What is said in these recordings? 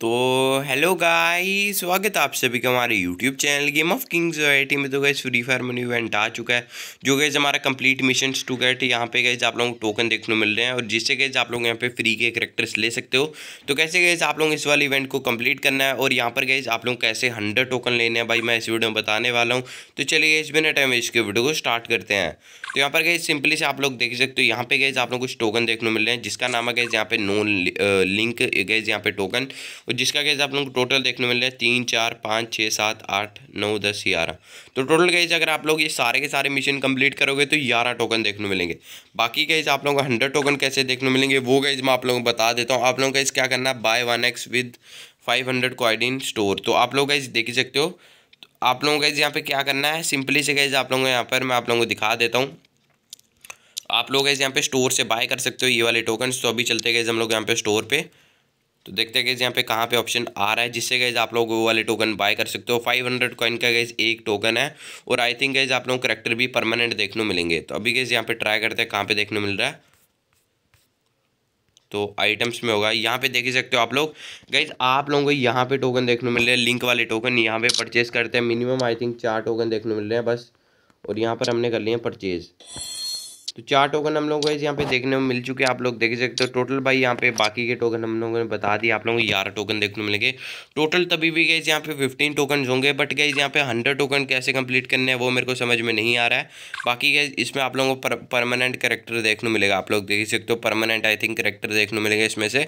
तो hello guys स्वागत है आप सभी का हमारे YouTube channel Game of Kings Variety में तो गए फ्री फायर मनी इवेंट आ चुका है जो गए हमारा कंप्लीट मिशन टू गेट यहाँ पे गए आप लोगों को टोकन देखने मिल रहे हैं और जिससे गए आप लोग यहाँ पे फ्री के करेक्टर्स ले सकते हो तो कैसे गए आप लोग इस वाले इवेंट को कम्प्लीट करना है और यहाँ पर गए आप लोग कैसे हंड्रेड टोकन लेने हैं भाई मैं इस वीडियो में बताने वाला हूँ तो चलिए इस बिना टाइम इसके वीडियो को स्टार्ट करते हैं तो यहाँ पर गए सिंपली से आप लोग देख सकते हो यहाँ पे गए आप लोग कुछ टोकन देखने मिल रहे हैं जिसका नाम है गए यहाँ पे नो लिंक गए यहाँ पे टोकन और जिसका गैस आप लोग को टोटल देखने मिल रहा है तीन चार पाँच छः सात आठ नौ दस ग्यारह तो टोटल गैस अगर आप लोग ये सारे के सारे मिशन कंप्लीट करोगे तो ग्यारह टोकन देखने मिलेंगे बाकी गैस आप लोगों को हंड्रेड टोकन कैसे देखने मिलेंगे वो गैस मैं आप लोगों को बता देता हूँ आप लोगों का इस क्या करना है buy one X with five hundred in store तो आप लोग गैस देख ही सकते हो तो आप लोगों का यहाँ पे क्या करना है सिंपली से गैस आप लोगों को यहाँ पर मैं आप लोगों को दिखा देता हूँ आप लोग ऐसे यहाँ पे स्टोर से बाय कर सकते हो ये वाले टोकन तो अभी चलते गए हम लोग यहाँ पे स्टोर पे तो देखते हैं गैस यहाँ पे कहाँ पे ऑप्शन आ रहा है जिससे गैस आप लोग वो वाले टोकन बाय कर सकते हो 500 हंड्रेड कॉइन का गैस एक टोकन है और आई थिंक गैस आप लोगों को करेक्टर भी परमानेंट देखने मिलेंगे तो अभी गैस यहाँ पे ट्राई करते हैं कहाँ पे देखने मिल रहा है तो आइटम्स में होगा यहाँ पे देख ही सकते हो आप लोग गैस आप लोगों को यहाँ पे टोकन देखने मिल रहे हैं लिंक वाले टोकन यहाँ पे परचेज करते हैं मिनिमम आई थिंक चार टोकन देखने मिल रहे हैं बस और यहाँ पर हमने कर लिए परचेज़ तो चार टोकन हम लोगों को यहाँ पे देखने में मिल चुके हैं आप लोग देख सकते हो तो टोटल भाई यहाँ पे बाकी के टोकन हम लोगों ने बता दिए आप लोगों को ग्यारह टोकन देखने में मिलेंगे टोटल तभी भी गए यहाँ पे फिफ्टीन टोकन होंगे बट गए यहाँ पे हंड्रेड टोकन कैसे कंप्लीट करने हैं वो मेरे को समझ में नहीं आ रहा है बाकी गए इसमें आप लोगों को परमानेंट करेक्टर देखने मिलेगा आप लोग देख सकते हो परमानेंट आई थिंक करेक्टर देखने मिलेगा इसमें से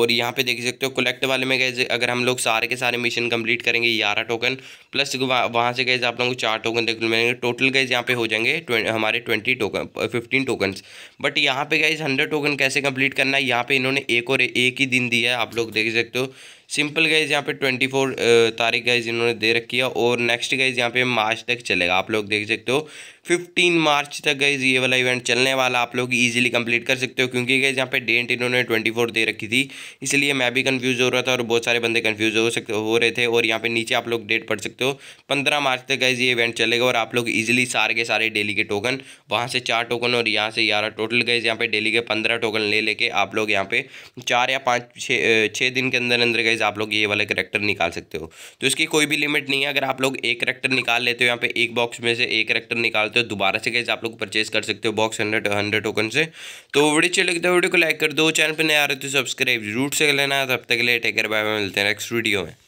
और यहाँ पे देख सकते हो कलेक्ट वाले में गए अगर हम लोग सारे के सारे मिशन कंप्लीट करेंगे ग्यारह टोकन प्लस वहाँ से गए आप लोगों को चार टोकन देखने मिलेंगे टोटल गए यहाँ पे हो जाएंगे हमारे twenty token fifteen token but यहाँ पे गाइज हंड्रेड टोकन कैसे कंप्लीट करना है यहाँ पे इन्होंने एक और एक ही दिन दिया है आप लोग देख सकते हो सिंपल गाइज यहाँ पे ट्वेंटी फोर तारीख गाइज इन्होंने दे रखी है और नेक्स्ट गाइज यहाँ पे मार्च तक चलेगा आप लोग देख सकते हो फिफ्टीन मार्च तक गाइज ये वाला इवेंट चलने वाला आप लोग इजीली कंप्लीट कर सकते हो क्योंकि गाइज यहाँ पे डेट इन्होंने ट्वेंटी फोर दे रखी थी इसलिए मैं भी कंफ्यूज हो रहा था और बहुत सारे बंदे कंफ्यूज हो सकते हो रहे थे और यहाँ पे नीचे आप लोग डेट पढ़ सकते हो पंद्रह मार्च तक गाइज ये इवेंट चलेगा और आप लोग ईजिली सारे के सारे डेली के टोकन वहाँ से चार टोकन और यहाँ से ग्यारह टोटल गए यहाँ पे डेली के पंद्रह टोकन ले लेके आप लोग यहाँ पे चार या पाँच छः छः दिन के अंदर अंदर गए आप लोग ये वाले करेक्टर निकाल सकते हो तो इसकी कोई भी लिमिट नहीं है अगर आप लोग एक करेक्टर निकाल लेते हो यहाँ पे एक बॉक्स में से एक करेक्टर निकालते हो दोबारा से गए आप लोग परचेज कर सकते हो बॉक्स हंड्रेड हंड्रेड टोकन से तो वीडियो चले गए तो वीडियो को लाइक कर दो चैनल पर नहीं आ रहे तो सब्सक्राइब जरूर से लेना तब तक के लिए टेकर बाय मिलते हैं नेक्स्ट वीडियो में